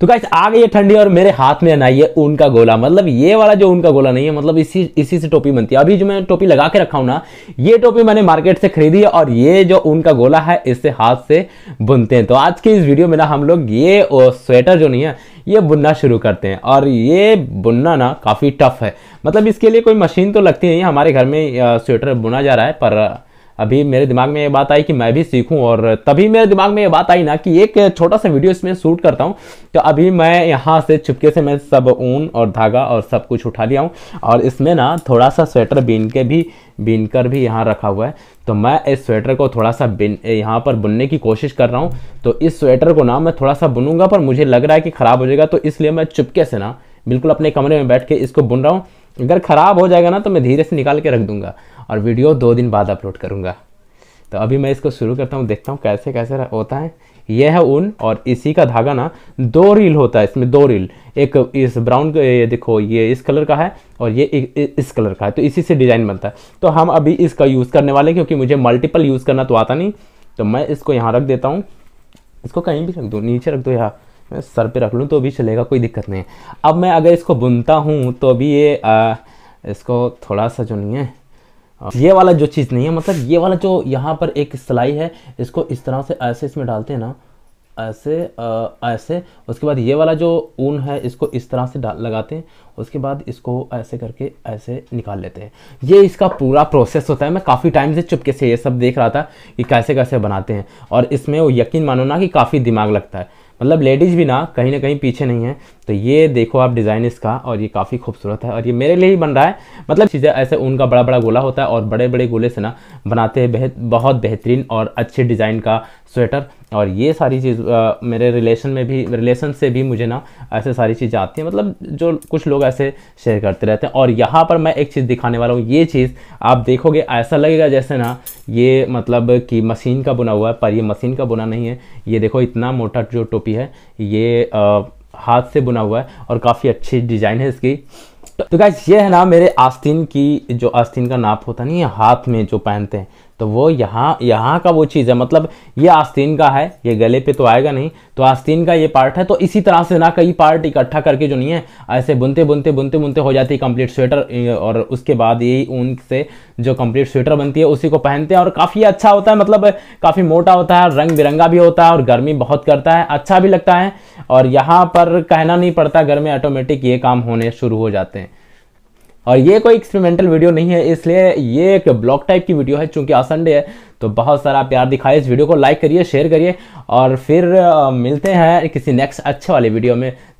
तो गाइस आ गई है ठंडी और मेरे हाथ में अनाई है ऊन का गोला मतलब ये वाला जो ऊन का गोला नहीं है मतलब इसी इसी से टोपी बनती है अभी जो मैं टोपी लगा के रखा हूँ ना ये टोपी मैंने मार्केट से खरीदी है और ये जो ऊन का गोला है इससे हाथ से बुनते हैं तो आज के इस वीडियो में ना हम लोग ये स्वेटर जो नहीं है ये बुनना शुरू करते हैं और ये बुनना ना काफ़ी टफ है मतलब इसके लिए कोई मशीन तो लगती नहीं है हमारे घर में स्वेटर बुना जा रहा है पर अभी मेरे दिमाग में ये बात आई कि मैं भी सीखूं और तभी मेरे दिमाग में ये बात आई ना कि एक छोटा सा वीडियो इसमें शूट करता हूं तो अभी मैं यहाँ से चुपके से मैं सब ऊन और धागा और सब कुछ उठा लिया हूँ और इसमें ना थोड़ा सा स्वेटर बीन के भी बीन कर भी यहाँ रखा हुआ है तो मैं इस स्वेटर को थोड़ा सा बिन यहाँ पर बुनने की कोशिश कर रहा हूँ तो इस स्वेटर को ना मैं थोड़ा सा बुनूंगा पर मुझे लग रहा है कि ख़राब हो जाएगा तो इसलिए मैं चुपके से ना बिल्कुल अपने कमरे में बैठ के इसको बुन रहा हूँ अगर ख़राब हो जाएगा ना तो मैं धीरे से निकाल के रख दूंगा और वीडियो दो दिन बाद अपलोड करूँगा तो अभी मैं इसको शुरू करता हूँ देखता हूँ कैसे कैसे होता है यह है ऊन और इसी का धागा ना दो रील होता है इसमें दो रील एक इस ब्राउन ये देखो ये इस कलर का है और ये इस कलर का है तो इसी से डिज़ाइन बनता है तो हम अभी इसका यूज़ करने वाले हैं क्योंकि मुझे मल्टीपल यूज़ करना तो आता नहीं तो मैं इसको यहाँ रख देता हूँ इसको कहीं भी रख दूँ नीचे रख दो यहाँ मैं सर पे रख लूँ तो भी चलेगा कोई दिक्कत नहीं है अब मैं अगर इसको बुनता हूँ तो अभी ये आ, इसको थोड़ा सा जो नहीं है ये वाला जो चीज़ नहीं है मतलब ये वाला जो यहाँ पर एक सिलाई है इसको इस तरह से ऐसे इसमें डालते हैं ना ऐसे आ, ऐसे उसके बाद ये वाला जो ऊन है इसको इस तरह से डाल लगाते हैं उसके बाद इसको ऐसे करके ऐसे निकाल लेते हैं ये इसका पूरा प्रोसेस होता है मैं काफ़ी टाइम से चुपके से ये सब देख रहा था कि कैसे कैसे बनाते हैं और इसमें वो यकीन मानो ना कि काफ़ी दिमाग लगता है मतलब लेडीज़ भी ना कहीं ना कहीं पीछे नहीं है तो ये देखो आप डिज़ाइन इसका और ये काफ़ी खूबसूरत है और ये मेरे लिए ही बन रहा है मतलब चीज़ें ऐसे उनका बड़ा बड़ा गोला होता है और बड़े बड़े गोले से ना बनाते हैं बेहद बहुत बेहतरीन और अच्छे डिज़ाइन का स्वेटर और ये सारी चीज़ आ, मेरे रिलेशन में भी रिलेशन से भी मुझे ना ऐसे सारी चीज़ें आती हैं मतलब जो कुछ लोग ऐसे शेयर करते रहते हैं और यहाँ पर मैं एक चीज़ दिखाने वाला हूँ ये चीज़ आप देखोगे ऐसा लगेगा जैसे ना ये मतलब कि मशीन का बुना हुआ है पर ये मशीन का बुना नहीं है ये देखो इतना मोटा जो टोपी है ये आ, हाथ से बुना हुआ है और काफ़ी अच्छी डिज़ाइन है इसकी तो क्या ये है ना मेरे आस्तीन की जो आस्तीन का नाप होता नहीं है हाथ में जो पहनते हैं तो वो यहाँ यहाँ का वो चीज़ है मतलब ये आस्तीन का है ये गले पे तो आएगा नहीं तो आस्तीन का ये पार्ट है तो इसी तरह से ना कई पार्ट इकट्ठा करके जो नहीं है ऐसे बुनते बुनते बुनते बुनते हो जाती है कंप्लीट स्वेटर और उसके बाद यही ऊन से जो कंप्लीट स्वेटर बनती है उसी को पहनते हैं और काफ़ी अच्छा होता है मतलब काफ़ी मोटा होता है रंग बिरंगा भी होता है और गर्मी बहुत करता है अच्छा भी लगता है और यहाँ पर कहना नहीं पड़ता घर में ऑटोमेटिक ये काम होने शुरू हो जाते हैं और ये कोई एक्सपेरिमेंटल वीडियो नहीं है इसलिए ये एक ब्लॉग टाइप की वीडियो है चूंकि आज संडे है तो बहुत सारा प्यार दिखाए इस वीडियो को लाइक करिए शेयर करिए और फिर मिलते हैं किसी नेक्स्ट अच्छे वाले वीडियो में